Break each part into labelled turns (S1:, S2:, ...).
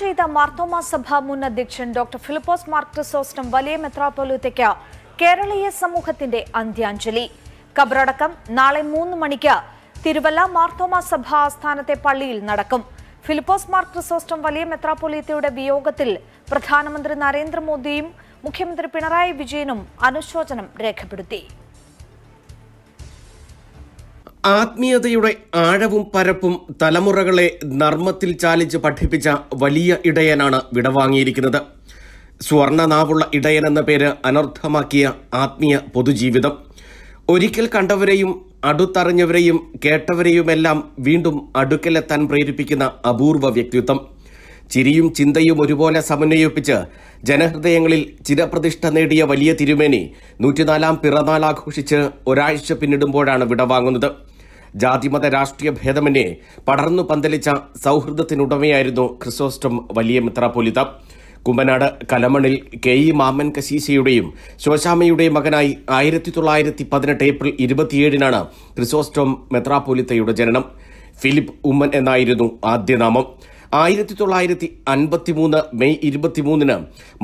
S1: ചെയ്ത മാർത്തോമാ സഭ മുൻ അധ്യക്ഷൻ ഡോക്ടർ ഫിലിപ്പോസ് മാർക്രിസോസ്റ്റം വലിയ മെത്രാപ്പോലൂത്തയ്ക്ക് കേരളീയ സമൂഹത്തിന്റെ അന്ത്യാഞ്ജലി കബറടക്കം നാളെ മൂന്ന് മണിക്ക് തിരുവല്ല മാർത്തോമാ സഭ ആസ്ഥാനത്തെ പള്ളിയിൽ നടക്കും ഫിലിപ്പോസ് മാർ വലിയ മെത്രാപ്പൊലീത്തയുടെ വിയോഗത്തിൽ പ്രധാനമന്ത്രി നരേന്ദ്രമോദിയും മുഖ്യമന്ത്രി പിണറായി വിജയനും അനുശോചനം രേഖപ്പെടുത്തി
S2: ആത്മീയതയുടെ ആഴവും പരപ്പും തലമുറകളെ നർമ്മത്തിൽ ചാലിച്ച് പഠിപ്പിച്ച വലിയ ഇടയനാണ് വിടവാങ്ങിയിരിക്കുന്നത് സ്വർണ്ണനാവുള്ള ഇടയൻ എന്ന പേര് അനർത്ഥമാക്കിയ ആത്മീയ പൊതുജീവിതം ഒരിക്കൽ കണ്ടവരെയും അടുത്തറിഞ്ഞവരെയും കേട്ടവരെയുമെല്ലാം വീണ്ടും അടുക്കലെത്താൻ പ്രേരിപ്പിക്കുന്ന അപൂർവ വ്യക്തിത്വം ചിരിയും ചിന്തയും ഒരുപോലെ സമന്വയിപ്പിച്ച് ജനഹൃദയങ്ങളിൽ ചിരപ്രതിഷ്ഠ നേടിയ വലിയ തിരുമേനി നൂറ്റിനാലാം പിറന്നാൾ ആഘോഷിച്ച് ഒരാഴ്ച പിന്നിടുമ്പോഴാണ് വിടവാങ്ങുന്നത് ജാതിമത രാഷ്ട്രീയ ഭേദമന്യേ പടർന്നു പന്തലിച്ച സൗഹൃദത്തിനുടമയായിരുന്നു ക്രിസോസ്റ്റം വലിയ മിത്രാപോലിത കുമ്പനാട് കലമണിൽ കെ ഇ മാമൻ കശീശയുടെയും ശോശാമയുടെയും മകനായി ആയിരത്തി തൊള്ളായിരത്തി പതിനെട്ട് ഏപ്രിൽ ഇരുപത്തിയേഴിനാണ് ക്രിസോസ്റ്റോം മെത്രാപോലിത്തയുടെ ജനനം ഫിലിപ്പ് ഉമ്മൻ എന്നായിരുന്നു ആദ്യനാമം ആയിരത്തി തൊള്ളായിരത്തി അൻപത്തിമൂന്ന് മെയ് ഇരുപത്തിമൂന്നിന്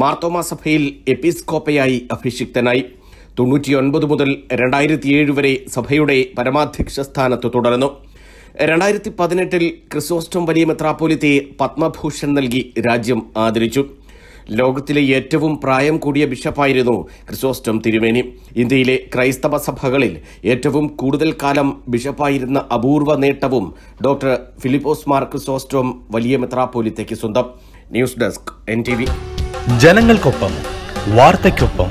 S2: മാർത്തോമ സഭയിൽ എപ്പിസ്കോപ്പയായി അഭിഷിക്തനായി തൊണ്ണൂറ്റിയൊൻപത് മുതൽ രണ്ടായിരത്തിയേഴ് വരെ സഭയുടെ പരമാധ്യക്ഷ സ്ഥാനത്ത് തുടർന്നു രണ്ടായിരത്തി പതിനെട്ടിൽ ക്രിസോസ്റ്റം വലിയ മെത്രാപ്പോലിത്തെ പത്മഭൂഷൺ നൽകി രാജ്യം ആദരിച്ചു ലോകത്തിലെ ഏറ്റവും പ്രായം കൂടിയ ബിഷപ്പായിരുന്നു ക്രിസോസ്റ്റം തിരുമേനി ഇന്ത്യയിലെ ക്രൈസ്തവ സഭകളിൽ ഏറ്റവും കൂടുതൽ കാലം ബിഷപ്പായിരുന്ന അപൂർവ നേട്ടവും ഡോക്ടർ ഫിലിപ്പോസ് മാർ ക്രിസോസ്റ്റം വലിയ മെത്രാപ്പോലിത്തേക്ക് സ്വന്തം news desk N T V ജനങ്ങൾക്കൊപ്പം വാർത്തയ്ക്കൊപ്പം